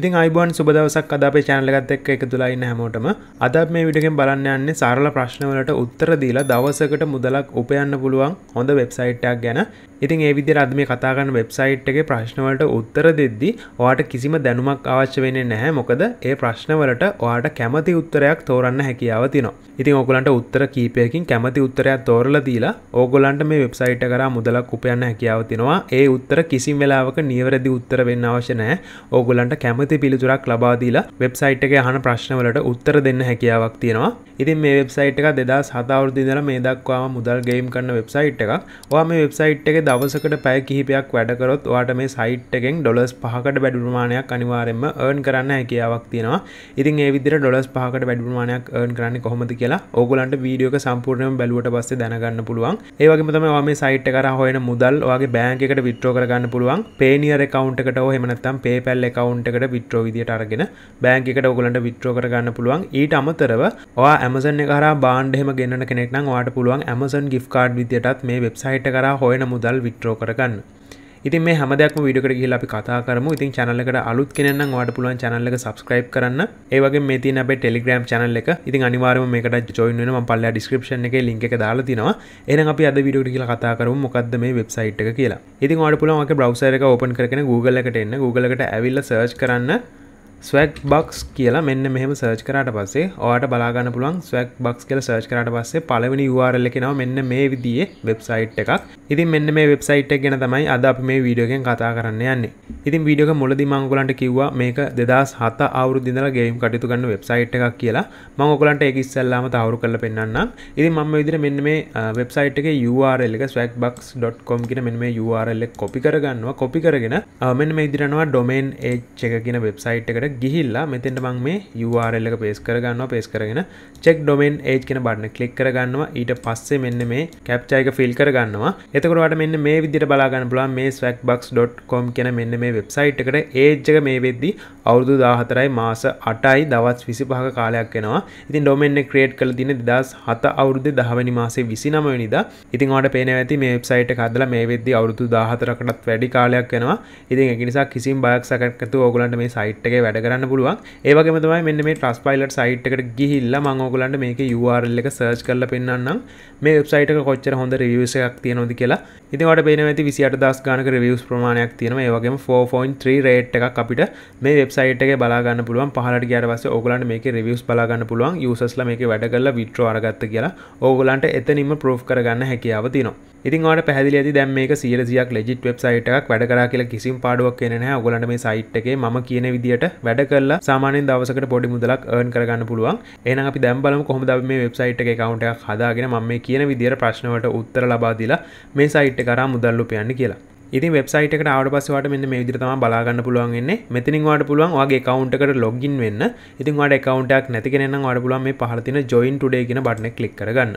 ඉතින් අයිබන් සුබදවසක් අද අපේ channel එකත් එක්ක එකතු වෙලා ඉන්න හැමෝටම අද අපි මේ වීඩියෝ එකෙන් බලන්න යන්නේ සරල ප්‍රශ්න වලට උත්තර දීලා දවසකට මුදලක් උපයන්න පුළුවන් හොඳ වෙබ්සයිට් එකක් ගැන. ඉතින් ඒ විදිහට අද මේ කතා කරන වෙබ්සයිට් එකේ ප්‍රශ්න වලට උත්තර දෙද්දී ඔයාට කිසිම දැනුමක් අවශ්‍ය වෙන්නේ නැහැ. මොකද ඒ ප්‍රශ්න වලට ඔයාට කැමති උත්තරයක් තෝරන්න හැකියාව තියෙනවා. ඉතින් ඕගොල්ලන්ට උත්තර කීපයකින් කැමති උත්තරයක් තෝරලා දීලා ඕගොල්ලන්ට මේ වෙබ්සයිට් එක කරා මුදලක් උපයන්න හැකියාව තියෙනවා. ඒ උත්තර කිසිම වෙලාවක නිවැරදි උත්තර වෙන්න අවශ්‍ය නැහැ. ඕගොල්ලන්ට කැමති නැමති පිළිතුරක් ලබාදීලා වෙබ්සයිට් එක යහන ප්‍රශ්නවලට උත්තර දෙන්න හැකියාවක් තියෙනවා ඉතින් මේ වෙබ්සයිට් එක දෙදා සතවරදිදල මේ දක්වාම මුදල් ගේම් කරන්න වෙබ්සයිට් එක වා මේ වෙබ්සයිට් එක දවසකට පැය කිහිපයක් වැඩකරොත් වාට මේ සයිට් එකෙන් ඩොලස් පහකට වැඩුමානයක් අනිවාරෙන්ම ඒර්න් කරන්න හැකියාවක් තියෙනවා ඉතින් ඒ විදිර ඩොලස් පහකට වැඩුමානයක් ඒර්න් කරන්න කොහොමද කියලා ඕගලන්ට වීඩියෝක සම්පූර්ණයම බැලුවට පස්සේ දැනගන්න පුළුවන් ඒ වගේම තමයි ඔයා මේ සයිට් එක කරා හොයන මුදල් ඔයාගේ බෑංක් එකට විත්ඩ්‍රෝ කරගන්න පුළුවන් පේනියර් account එකට හෝ එහෙම නැත්නම් PayPal account එකට විට්‍රෝ විදියට අරගෙන බෑංක එකට ඔගලන්ට විත්‍රෝ කරගන්න පුළුවන් ඊට අමතරව ඔයා ඇමසන් එක හරහා බාන්ඩ් එහෙම ගෙන්නන කෙනෙක් නම් ඔයාට පුළුවන් ඇමසන් ගිෆ්ට් කාඩ් විදියටත් මේ වෙබ්සයිට් එක හොයන මුදල් විත්‍රෝ කරගන්න ඉතින් මේ හැමදක්ම විඩකට කියල අපි කතා කරම ඉතින් චැනල්ලකට අලුත් කෙනන්න වාට පුළුවන් චැනල්ලක සබස්ක්‍රයිබ් කරන්න ඒවගේ මේ තින අපේ ටෙලිග්‍රම් චැනල්ල එක ඉතින් අනිවාරම මේකට ජොයින්ම පල්ල ඩිස්ක්‍රපෂන් එක ලින්ක එක දාලා තිනවා එන අපි අද විඩට කියල කතාකරු මොකක්ද මේ වෙබ්සයිට් එක කියලා ඉතින් වාට පුළුවන් බ්‍රවසරක ඕපන් කරන Google එකට එන්න Google එකට ඇවිල්ල සර්ච් කරන්න ස්වැක් බක්ස් කියලා මෙන්න මෙහම සර්ච් කරට පස්සේ ඕට බලාගන්න පුළුවන් ස්වැක් බක්ස් කියල සර්ච් කරට පස්සේ පලවෙනි වාරල්ල කෙනව මෙන්න මේ විදිිය වෙබ්සයිට් එකක් ඉතින් මෙන්න මේ වෙබ්සයිට් එක ගැන තමයි අද අප මේ වීඩියෝගෙන් කතා කරන්න යන්නේ ඉතින් වීඩියක මුලදි මංගලන්ට කිව්වා මේක දෙදස් හත අවුරු දිඳල ගේම් කටයුතු ගන්න වෙබ්සයිට් එකක් කියලා මංගොලන්ට එක ඉස්සල්ලාම තවරු කරල පෙන්න්න ඉතින් මම විදිර මෙන්න මේ වෙබ්සයිට් එක URL එක ස්වැක් බක්ස්.කොම් කියෙන මෙන්න මේ URL කොපි කරගන්නවා කොපි කරගෙන මෙන්න මේ ඉදිරනවා ඩොමේන් ඒ් එක කියෙන වෙබ්සයිට් එකට එකට ගිහිල්ලා මෙතෙන්ට මං මේ URL එක පේස් කරගන්නවා පේස් කරගෙන චෙක් ඩොමෙන් ඒජ් කියන බටන ක්ලික් කරගන්නවා ඊට පස්සේ මෙන්න මේ කැප්චා එක ෆිල් කරගන්නවා එතකොට වට මෙන්න මේ විදිහට බලා ගන්න පුළුවන් මේ swagbucks.com කියන මෙන්න මේ වෙබ්සයිට් එකට ඒජ් එක මේ වෙද්දී අවුරුදු 14යි මාස 8යි දවස් 25ක කාලයක් වෙනවා ඉතින් ඩොමෙන් එක ක්‍රියේට් කරලා තියෙන්නේ 2007 අවුරුද්දේ 10 වෙනි මාසේ 29 වෙනිදා ඉතින් ඔයාලට පේනවා ඇති මේ වෙබ්සයිට් එක හදලා මේ වෙද්දී අවුරුදු 14කටත් වැඩි කාලයක් වෙනවා ඉතින් ඒක නිසා කිසිම බයක් සකස් නැතුව ඕගොල්ලන්ට මේ සයිට් එකේ වැඩ වැඩ කරන්න පුළුවන් ඒවගේ තමයි මෙන්න මේ ට්‍රස් පයිලට් සයිට් එකට ගිහිල්ලා මම ඔයගලන්ට මේක URL එක සර්ච් කරලා පෙන්වන්නම් මේ වෙබ්සයිට් එක කොච්චර හොඳ රිවිව්ස් එකක් තියෙනවද කියලා ඉතින් ඔයාලට පේනවා ඇති 28000 ගානක රිවිව්ස් ප්‍රමාණයක් තියෙනවා ඒ වගේම 4.3 රේට් එකක් අපිට මේ වෙබ්සයිට් එකේ බලා ගන්න පුළුවන් පහලට ගියාට පස්සේ ඕගලන්ට මේකේ රිවිව්ස් බලා ගන්න පුළුවන් යූසර්ස්ලා මේකේ වැඩ කරලා විත්‍රෝ අරගත්ත කියලා ඕගලන්ට එතනින්ම ප්‍රූෆ් කරගන්න හැකියාව තියෙනවා ඉතින් ඔයාලට පැහැදිලි ඇති දැන් මේක 100ක් ලෙජිට් වෙබ්සයිට් එකක් වැඩ කරා කියලා කිසිම පාඩුවක් එන්නේ නැහැ. ඔයගලන්ට මේ සයිට් එකේ මම කියන විදියට වැඩ කල්ලා සාමානෙන් දවසකට පොඩි මුදලක් ඒන් කරගන්න පුළුවන් එන අපි දැම්බලම කොහොමද මේ වෙබ්සයිට් එක කවුන්ටයක් හදාගෙන මම මේ කියන විදිහට ප්‍රශ්නවට උත්තර ලබා දීලා මේ සයිට් එක කරා මුදල් උපයන්න කියලා ඉතින් වෙබ්සයිට් එකට ආවට පස්සේ වාට මෙන්න මේ විදිහට තමයි බලා ගන්න පුළුවන් වෙන්නේ. මෙතනින් වාට පුළුවන් ඔයාගේ account එකට login වෙන්න. ඉතින් වාට account එකක් නැති කෙනෙක් නම් වාට පුළුවන් මේ පහළ තියෙන join today කියන බටන් එක ක්ලික් කරගන්න.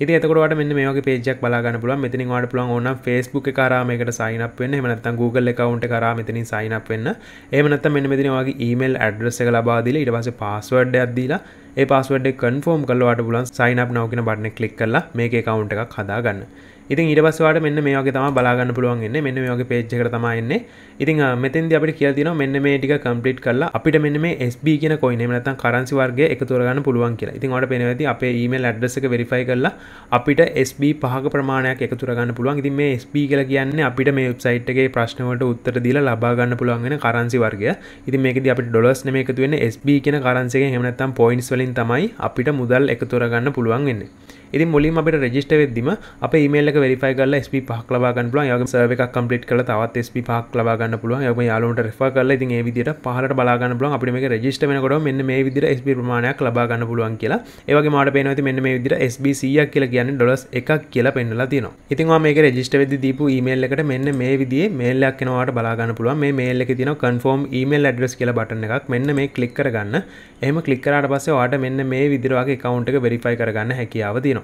ඉති එතකොට මෙන්න මේක පේජක් බලාගන්න පුළුවන් මෙතනින් වාට පුළුවන් ඕන Facebook කරාමයකට sign up වෙන්න එහෙම නැත්නම් Google account එක කරා මෙතනින් sign up වෙන්න එහෙම නැත්නම් මෙන්න මෙතන ඔයාගේ email address එක ලබා දීලා ඊට පස්සේ password එකක් දීලා ඒ password එක confirm කරලා වාට පුළුවන් sign up now කියන බටන් එක click කරලා මේකේ account එකක් හදාගන්න ඉතින් ඉටබස්වාට මෙන්න මේක තම බලාගන්න පුළුවන්ගන්න මෙන්න මේගේ පේච්චකට තමයින්නේ ඉතින් මෙතන්ද අපට කියතින මෙන්න මේ ටික කම්පිට් කල්ලා අපිට මෙන්න මේ SB කියෙන කොයිනමනත කරන්සි වර්ගේ එකතුරගන්න පුළුවන් කියලා ඉතින් ට පෙනවති අපේ ඊමල් ඇඩ්ඩසක වෙරිෆයි කල්ලා අපිට SB පහක ප්‍රමාණයක් එකතුරගන්න පුළුවන් ඉතින් මේ SB කියලා කියන්න අපිට මේ වෙබ්සයිට්ගේ ප්‍රශ්නවට උත්තර දීලා ලබාගන්න පුළුවන්ගෙන කරන්සි වර්ගය ඉතින් මේකද අපට ඩොලස් නම එකතුවෙන්න SB කියෙන කරන්සේ හෙමනත්තම් පොයින්ස් වලින් තමයි අපිට මුදල් එකතුරගන්න පුළුවන් වෙන්නේ ඉතින් මුලින් අපිට රෙජිස්ටර් වෙද්දිම අපේ ඊමේල් එක වෙරිෆයි කරලා SP පහක් ලබා ගන්න පුළුවන්. ඒ වගේම සර්ව් එකක් කම්ප්ලීට් කරලා තවත් SP පහක් ලබා ගන්න පුළුවන්. ඒ වගේම යාළුවන්ට රෙෆර් කරලා ඉතින් ඒ විදිහට පහලට බලා ගන්න පුළුවන්. අපිට මේක රෙජිස්ටර් වෙනකොට මෙන්න මේ විදිහට SP ප්‍රමාණයක් ලබා ගන්න පුළුවන් කියලා. ඒ වගේම අපිට පේනවා ඉතින් මෙන්න මේ විදිහට SB 100ක් කියලා කියන්නේ ඩොලර්ස් 1ක් කියලා පෙන්වලා තියෙනවා. ඉතින් ඔයා මේක රෙජිස්ටර් වෙද්දි දීපු ඊමේල් එකට මෙන්න මේ විදිහේ මේල් එකක් එනවාට බලා ගන්න පුළුවන්. මේ මේල් එකේ තියෙන කන්ෆර්ම් ඊමේල් ඇඩ්‍රස් කියලා බටන් එකක් මෙන්න මේ ක්ලික් කරගන්න. එහෙම ක්ලික් කරාට පස්සේ ඔයාට මෙන්න මේ විදිහට වගේ account එක verify කරගන්න හැකියාව තියෙනවා.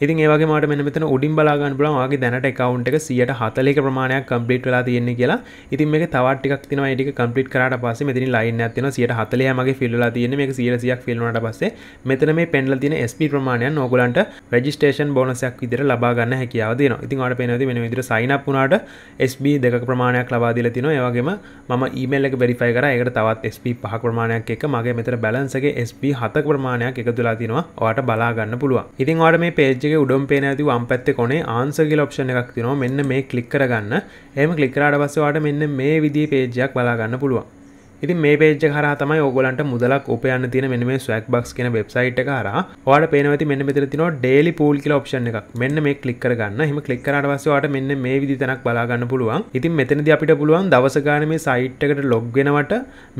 ඉතින් ඒවගේ මට මෙන්න මෙතන උඩින් බලාගන්න පුළුවන් ඔයාගේ දැනට account එක 140ක ප්‍රමාණයක් complete වෙලා තියෙන්නේ කියලා. ඉතින් මේක තවත් ටිකක් තියෙනවා ඒ ටික complete කරාට පස්සේ මෙතනින් line එකක් තියෙනවා 140 මගේ fill වෙලා තියෙන්නේ මේක 100ක් fill වුණාට පස්සේ මෙතන මේ පෙන්ලා තියෙන SP ප්‍රමාණයන් ඕගොල්ලන්ට registration bonus එකක් විදිහට ලබා ගන්න හැකියාව දෙනවා. ඉතින් ඔයාලට පේනවා ඉතින් මෙන්න මේ විදිහට sign up වුණාට SP දෙකක ප්‍රමාණයක් ලබා දීලා තිනවා. ඒ වගේම මම email එක verify කරා. ඒකට තවත් SP පහක ප්‍රමාණයක් එක්ක මගේ මෙතන balance එකේ SP 7ක ප්‍රමාණයක් එකතු වෙලා තිනවා. ඔයාලට බලා ගන්න පුළුවන්. ඉතින් ඔයාලට මේ page පේජගේ උඩම් පේන ඇති වම් පැත්තෙ කොනේ ආන්සගේ ලොප්ෂණ එකක් තිනවා මෙන්න මේ කලික් කරගන්න එහම කලිකරාට පස්සවාට මෙන්න මේ විදි පේජයක් බලාගන්න පුළුවන් ඉති මේ පේජ හර තමයි ඔගලන්ට මුදලක් උපයන්න තින මෙම ස්වක් බක්ස් කියන වෙබ්සයිට් හර වාට පේනවති මෙන්න මෙතර තින ඩේලි පූල් කියල ඔප්ෂන් එකක් මෙන්න මේ කලික්කරගන්න හම කලික්කරටවසවාට මෙන්න මේ විදිතනක් බලාගන්න පුළුවන් ඉතින් මෙතනද අපිට පුළුවන් දවසගාන මේ සයිට්කට ලොග්ගෙනවට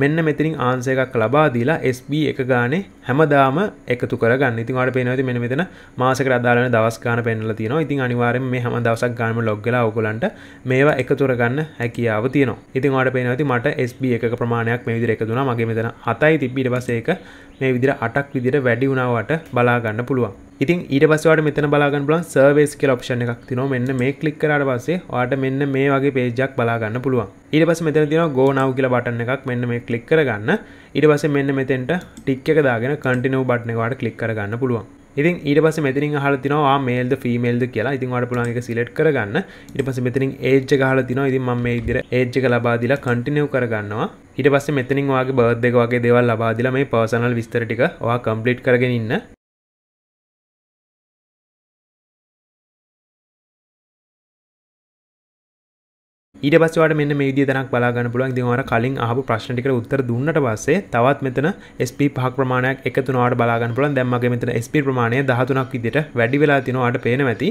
මෙන්න මෙතිරින් ආන්සේකක් ලබා දීලා SB එක ගානේ හැමදාම එකතු කරගන්න ඉතින් වාට පේනවති මෙන මෙතන මාසකර අදාලන දවස්කාන පෙන්ල තින ඉතින් අනිවාරෙන් මේ හම දවසක් ගානම ලොග්ගලා ඔගලන්ට මේවා එකතුරගන්න හැකියාව තියනවා ඉතින් වාට පේනවති මට SB එක ප්‍රමාණ ප්‍රමාණයක් මේ විදිර එක දුනා මගේ මෙතන හතයි තිබ්බිට පසේක මේ විදිර අටක් විදිර වැඩි වුණාවට බලාගන්න පුළුවන් ඉතින් ඊට පස්සවට මෙතන බලාගන්න බලන් සර්වේස් කියලා ඔප්ෂන් එකක් තියෙනවා මෙන්න මේ ක්ලික් කරාට පස්සේ ඔයාට මෙන්න මේ වගේ page එකක් බලා ගන්න පුළුවන් ඊට පස්සේ මෙතන තියෙනවා go now කියලා බටන් එකක් මෙන්න මේ ක්ලික් කරගන්න ඊට පස්සේ මෙන්න මෙතෙන්ට ටික් එක දාගෙන continue බටන් එක ඔයාට ක්ලික් කරගන්න පුළුවන් ඉතින් ඊට පස මෙතිරින් හල තිනවා මේල්ද ෆිමේල්ද කියලා ඉතින් වට පුලනික සිලට් කරගන්න ඉට පස මෙතිරින් ඒජ්ජ හල තින ඉතින් ම මේ ඉදිර ඒජ්ජක ලබාදිලා කටිනව් කරගන්නවා ඉට පස මෙතනින් වගේ බෞද්ධක වගේ දෙවල් ලබාදිලා මේ පවසනල් විස්තරටික වා කම්පලිට් කරගෙනන්න ඊට පස්වට මෙන්න මේ දනක් බලාගන්න පුළුවන් දිවර කලින් ආපු ප්‍රශ්ටික උත්තර දුන්නට පස්සේ තවත් මෙතන SP පහ ප්‍රමාණයක් එකතු නවාට බලාගන්න පුළන් දැම්මගේ මෙතන SP ප්‍රමාණය දහතුනක් විදිට වැඩි වෙලා තිනවාට පේන ඇති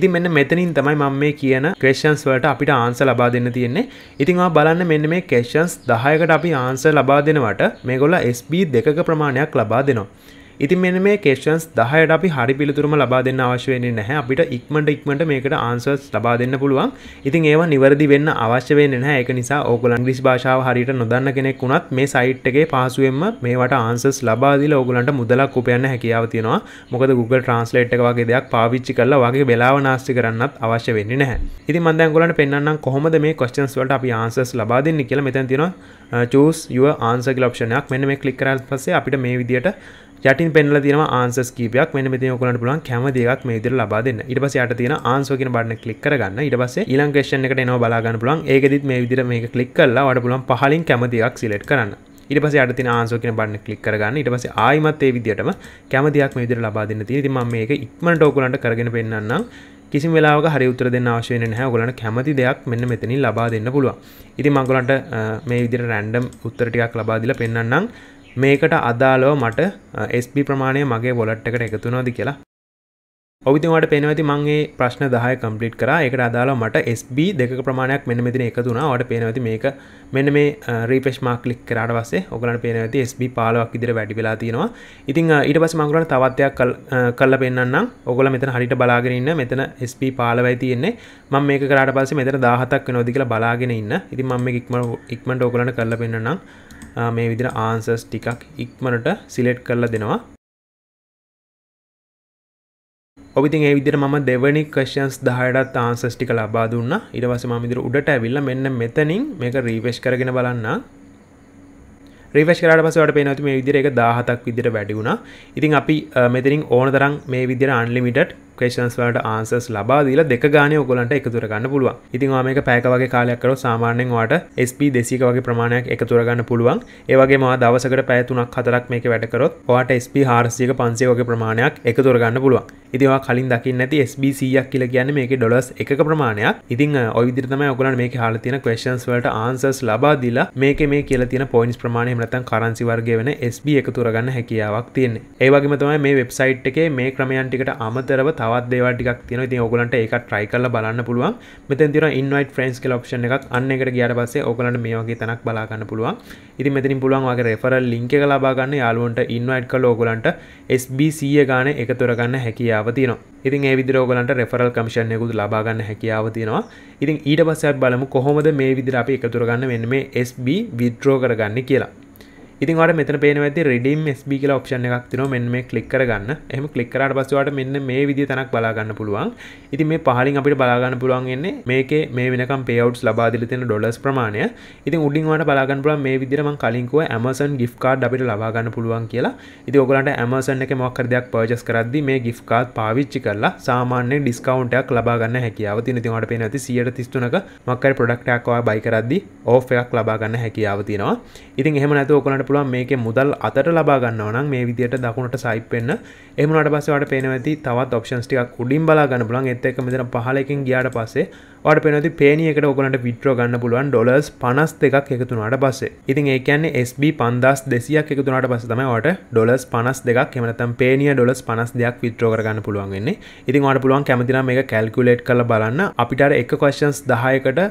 ඉතින් මෙන්න මෙතනින් තමයි මම මේ කියන ක්‍රේෂන්ස් වලට අපිට ආන්ස ලබා දෙන්න තියෙන්නේ ඉතින් ඔයා බලන්න මෙන්න මේ ක්‍රේෂන්ස් 10කට අපි ආන්සර් ලබා දෙනවට මේගොල්ලෝ SB දෙකක ප්‍රමාණයක් ලබා දෙනවා ඉතින් මෙන්න මේ කෙස්ටන්ස් දහයට අපි හරි පිළිතුරම ලබා දෙන්න අවශ්‍ය වෙන්නේ නැහැ අපිට ඉක්මනට ඉක්මනට මේකට ආන්සර්ස් ලබා දෙන්න පුළුවන්. ඉතින් ඒවා නිවැරදි වෙන්න අවශ්‍ය වෙන්නේ නැහැ. ඒක නිසා ඕගොල්ලෝ ඉංග්‍රීසි භාෂාව හරියට නොදන්න කෙනෙක් වුණත් මේ සයිට් එකේ පහසුවෙන්ම මේවට ආන්සර්ස් ලබා දීලා ඕගොල්ලන්ට මුදලක් උපයන්න හැකියාව තියෙනවා. මොකද Google Translate එක වගේ දෙයක් පාවිච්චි කරලා වගේ වෙලාව නාස්ති කරන්නත් අවශ්‍ය වෙන්නේ නැහැ. ඉතින් මම දැන් ඔයගොල්ලන්ට පෙන්වන්නම් කොහොමද මේ questions වලට අපි answers ලබා දෙන්නේ කියලා. මෙතන තියෙනවා uh, choose your answer කියලා option එකක්. මෙන්න මේ click කරාට පස්සේ අපිට මේ විදියට යටින් පෙන්ල තියෙන ආන්සස් කීපයක් මෙන්න මෙතන ඔයගලන්ට පුළුවන් කැමති එකක් මේ විදිහට ලබා දෙන්න. ඊට පස්සේ යට තියෙන ආන්සර් කියන බටන ක්ලික් කරගන්න. ඊට පස්සේ ඊළඟ ක්වෙස්චන් එකට එනවා බලා ගන්න පුළුවන්. ඒකෙදිත් මේ විදිහට මේක ක්ලික් කරලා ඔයාලට පුළුවන් පහලින් කැමති එකක් සිලෙක්ට් කරන්න. ඊට පස්සේ යට තියෙන ආන්සර් කියන බටන ක්ලික් කරගන්න. ඊට පස්සේ ආයිමත් ඒ විදිහටම කැමති එකක් මේ විදිහට ලබා දෙන්න තියෙන. ඉතින් මම මේක ඉක්මනට ඔයගලන්ට කරගෙන පෙන්නන්නම්. කිසි වෙලාවක හරි උත්තර දෙන්න අවශ්‍ය වෙන්නේ නැහැ. ඔයගලන්ට කැමති දෙයක් මෙන්න මෙතනින් ලබා දෙන්න පුළුවන්. ඉතින් මම ඔයගලන්ට මේ විදිහට රෑන්ඩම් උත්තර ටිකක් ලබා දීලා පෙන්නන්නම්. මේකට අදාලෝ මට ස්B ප්‍රමාණය මගේ වොලට් එකට එකතුනොද කියලා ඔවිතිවට පෙනවති මංගේ ප්‍රශ්න දහය කම්පලිට් කරා එකට අදාලා මට SB දෙක ප්‍රමාණයක් මෙන්න මෙතින එක තුනා වට පේනවති මේක මෙන්න මේ රීපෙස් මාක් ලික් කරාට පස්සේ ඔගලට පේනවති SB පාලක් ඉදිර වැඩි වෙලා තියෙනවා ඉතින් ඊට පස්සේ මම ඔයාලට තවත්යක් කරලා පෙන්නන්නම් ඔයගොල්ලෝ මෙතන හරියට බලාගෙන ඉන්න මෙතන SP පාලවයි තියෙන්නේ මම මේක කරාට පස්සේ මෙතන 17ක් වෙනවද කියලා බලාගෙන ඉන්න ඉතින් මම මේක ඉක්මනට ඉක්මනට ඔයගලන්ට කරලා පෙන්නන්නම් මේ විදිහට ආන්සර්ස් ටිකක් ඉක්මනට සිලෙක්ට් කරලා දෙනවා ඔබිතින් ඒ විදිහට මම දෙවැනි ක්වෙස්චන්ස් 10ටත් ආන්සර්ස් ටික ලබා දුන්නා. ඊට පස්සේ මම විදිහට උඩට ඇවිල්ලා මෙන්න මෙතනින් මේක රිෆ්‍රෙෂ් කරගෙන බලන්න. රිෆ්‍රෙෂ් කරාට පස්සේ ඔයාලට පේනවා මේ විදිහට ඒක 17ක් විදිහට වැඩි වුණා. ඉතින් අපි මෙතනින් ඕන තරම් මේ විදිහට අන්ලිමිටඩ් කේෂන්ස් වලට ආන්සස් ලබා දීලා දෙක ගානේ ඔයගලන්ට එකතුර ගන්න පුළුවන් ඉතින් ඔයා මේක පැයක වගේ කාලයක් කරොත් සාමාන්‍යයෙන් ඔයාට SP 200ක වගේ ප්‍රමාණයක් එකතුර ගන්න පුළුවන් ඒ වගේම ඔයා දවසකට පැය 3ක් 4ක් මේක වැඩ කරොත් ඔයාට SP 400ක 500 වගේ ප්‍රමාණයක් එකතුර ගන්න පුළුවන් ඉතින් ඔයා කලින් දකින්න නැති SBCයක් කියලා කියන්නේ මේකේ ඩොලර්ස් එක ප්‍රමාණයක් ඉතින් ඔය විදිහට තමයි ඔයගොල්ලන්ට මේකේ අහලා තියෙන questions වලට answers ලබා දීලා මේකේ මේ කියලා තියෙන points ප්‍රමාණය එහෙම නැත්නම් currency වර්ගය වෙන SB එකතු කරගන්න හැකියාවක් තියෙන්නේ. ඒ වගේම තමයි මේ වෙබ්සයිට් එකේ මේ ක්‍රමයන් ටිකට අමතරව තවත් දේවටික් තින ති ඔගලන්ට එක ට්‍රයි කල බලන්න පුළුවන් මෙතන් තිර ඉන්වයිට ෆ්‍රන්ස් කල ක්ෂණ එකක් අන්න එකට ගියට පස්සේ ඔකලට මේ වගේ තනක් බලාගන්න පුළුවන් ඉති මෙතින් පුළුවන් වගේ රෙෆර ලිංක ලබාගන්න යාලුවන්ට ඉන්වයිට් කල ඕගලන්ට SBC ගාන එක තුරගන්න හැකියාව තින ඉතින් ඒ විදිරෝගලන්ට රෙෆරල් කමිෂන් යකුතු ලබාගන්න හැකියාව තියෙනවා ඉතින් ඊට පස්සත් බලමු කොහොමද මේ විදිර අපි එකතුරගන්න වෙන්න මේ SB විද්‍රෝ කරගන්න කියලා ඉතින්ට මෙතන පේනවති රෙඩීම් ස්බ කියල ඔප්ෂණ එකක් තින මෙන් මේ කලික් කරගන්න එහම කලික්කරට පස්සවට මෙන්න මේ විදි තනක් බලාගන්න පුළුවන් ඉති මේ පහලින් අපිට බලාගන්න පුළුවන්න්නේ මේක මේ වෙනකම් පේවට් ලබාදිලතින ඩොලස් ප්‍රමාණය ඉතින් උඩින්වට බලාගන්න පුළ මේ විදිරම කලින්කුව ඇමසන් ගි් කාඩ් අපිට ලබාගන්න පුළුවන් කියලා ඉති ඔගලට ඇමසන් එක මොක්කරදයක් පර්ජස් කරද මේ ගි් කාත් පාවිච්චි කරලා සාමාන්‍ය ඩිස්කවන්ටයක් ලබාගන්න හැකියාව තින තිවට පේ නති සියට තිස්තුනක මක්කර පොඩක්ටක්වා බයිකරද්දි ඕෆයක් ලබාගන්න හැකියාව තියෙනවා ඉතින් එහම නැත ඕකනට පුළුවන් මේක මුදල් අතට ලබාගන්නවනම් මේ විදියට දකුණට සයිප්වෙන්න එමනට පස්සවට පේනවති තවත් ඔප්ෂන්ස්ටික් උඩින් බලාගන්න පුලන් එත් එක මෙතන පහලකින් ගියාට පස්සේ ට පෙනති පේනියකට ඔගලට විට්‍රෝ ගන්න පුළුවන් ඩොලස් පනස් දෙකක් එකතුනාට පස්සේ ඉතින් ඒකන්නේ SB පන්දස් දෙසියක් එකතුනාට පස තමයිට ඩොලස් පනස් දෙකක් එමනතම් පේනිය ඩොලස් පනස් දෙයක් විට්‍රෝ කරගන්න පුළුවන්න්නේ ඉතින් වාට පුළුවන් කැමතින මේ කැල්කුලේට් කළ බලන්න අපිට එක කොස්්න්ස් දහයකට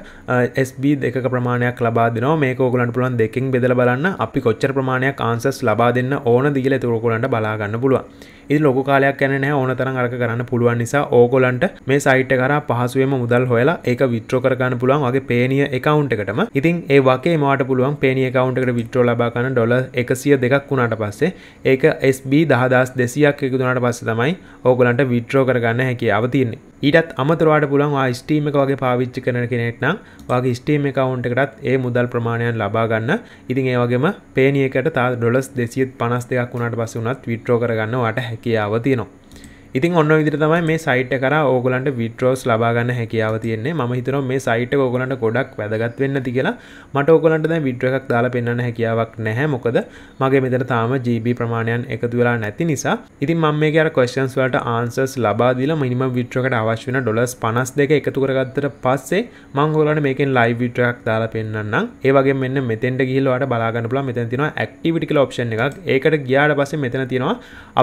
SB දෙක ප්‍රමාණයක් ලබාදන මේක ඔගලන් පුළුවන් දෙකින් බෙදල බලන්න අපි කොච්චර ප්‍රමාණයක් ආන්සස් ලබා දෙන්න ඕන දිගල තුරකුලන්ට බලාගන්න පුළුවන් ඉති ලොකු කාලයක් යන නෑ ඕන තරම් අරක කරන්න පුළුවන් නිසා ඕගොලන්ට මේ සයිට් කරා පහසුවෙම මුදල් හොයලා ඒක විත්‍රෝ කරගන්න පුළුවන් වගේ පේනිය එකවුන්ට් එකටම ඉතින් ඒ වගේ මට පුළුවන් පේනිය එකවුන්ට් එකට විත්‍රෝ ලබා ගන්න ඩොලර් 100 දෙකක් වුණාට පස්සේ ඒක SB 10000 දෙසියක් එකතුනට පස්ස තමයි ඕගලන්ට විට්‍රෝ කරගන්න හැකි අවතින්නේ ඊටත් අමතරවාට පුළන් ස්ටීම එක වගේ පාවිච්චි කරන කෙනෙක්නම් වගේ ස්ටීම එකවුන්ට එකටත් ඒ මුදල් ප්‍රමාණයන් ලබාගන්න ඉතින් ඒ වගේම පේනියකට තා ඩොලස් දෙසිත් පනස් දෙයක් වුණට පසුනත් විට්‍රෝ කරගන්නවාට හැකියාව තියෙනවා ඉතින් ඔන්න විදිර තමයි මේ සයිට් කර ඕගලන්ට විට්‍රෝස් ලබාගන්න හැකියාව තියන්නේ ම හිතර මේ සයිට් ඕගලන්ට ගොඩක් වැදගත් වෙන්න තිගලා මට ඕගලන්ට දැ විට්‍ර එකක් දාලා පෙන්න්න හැකියාවක් නැහැ මොකද මගේ මෙතර තාම ජීබ ප්‍රමාණයන් එකතු වෙලා නැති නිසා ඉතින් මම මේ අර කොස්ටන්ස් වලට ආන්සර්ස් ලබාදීලා මිනිම විට්‍රකට අවශ්‍ය වෙන ඩොලස් පනස් දෙක එකතු කරගත්තට පස්සේ මං ඕගලන්ට මේකෙන් ලයිව් විට්‍රයක් දාලා පෙන්වන්නම් ඒ වගේ මෙන්න මෙතෙන්ට ගිහිල්ලා ඔයාලට බලාගන්න පුළුවන් මෙතන තියෙනවා ඇක්ටිවිටි කියලා ඔප්ෂන් එකක් ඒකට ගියාට පස්සේ මෙතන තියෙනවා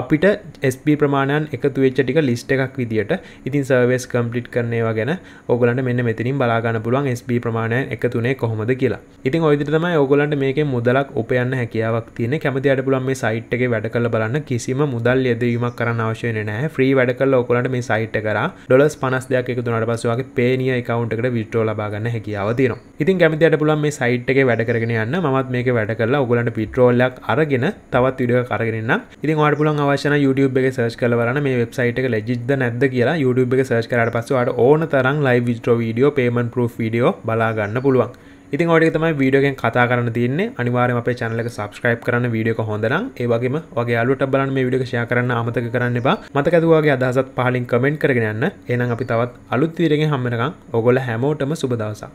අපිට SP ප්‍රමාණයන් එකතු එකතුවෙච්ච ටික ලිස්ට එකක් විදිට ඉතින් සර්වස් කම්පලිට් කරනවා ගැන ඔගලන්ට මෙන්න මෙතිනින් බලාගන්න පුළුවන් ස්B ප්‍රමාණය එකතුනේ කොහොමද කියලා ඉතින් ඔයිදිට තමයි ඔගලන්ට මේක මුදලක් උපයන්න හැකියාවක් තියෙන කැමති අයට පුළුවන් මේ සයිට් එකේ වැඩ කරලා බලන්න කිසිම මුදල් යෙදවීමක් කරන්න අවශ්‍ය වෙන්නේ නැහැ ෆ්‍රී වැඩ කරලා ඔයගලන්ට මේ සයිට් එක කරා ඩොලර්ස් 52ක් එකතු වුණාට පස්සේ ඔයාගේ පේනිය account එකට withdraw ලබා ගන්න හැකියාව තියෙනවා ඉතින් කැමති අයට පුළුවන් මේ සයිට් එකේ වැඩ කරගෙන යන්න මමත් මේක වැඩ කරලා ඔයගලන්ට withdrawal එකක් අරගෙන තවත් වීඩියෝ එකක් අරගෙන ඉන්නම් ඉතින් ඔයාලට පුළුවන් අවශ්‍ය නම් YouTube එකේ search කරලා බලන්න මේ වෙබ්සයිට එක ලෙජිද නැද කියලා YouTube එක සර්ච් කරට පස්සවාට ඕන තරම් ලයි විස්ට්‍රෝ වීඩියෝ පේමන් පර් ීඩියෝ බලාගන්න පුළුවන් ඉතින් ඔඩ තමයි වීඩියෝගෙන් කතා කරන්න තියන්නේ අනිවාරම අපේ චැනලක සබස්ක්‍රයිප් කරන්න වීඩියක හොඳනම් ඒවගේම වගේ අලුට බලන්න මේ විඩියක ෂය කරන්න අමතක කරන්න එපා මතකතුවාගේ අදහසත් පහලින් කමෙන්ට් කරගෙනන්න එනම් අපි තවත් අලුත් තීරෙන හම්මරකම් ඔගොල හැමෝටම සුබදවසා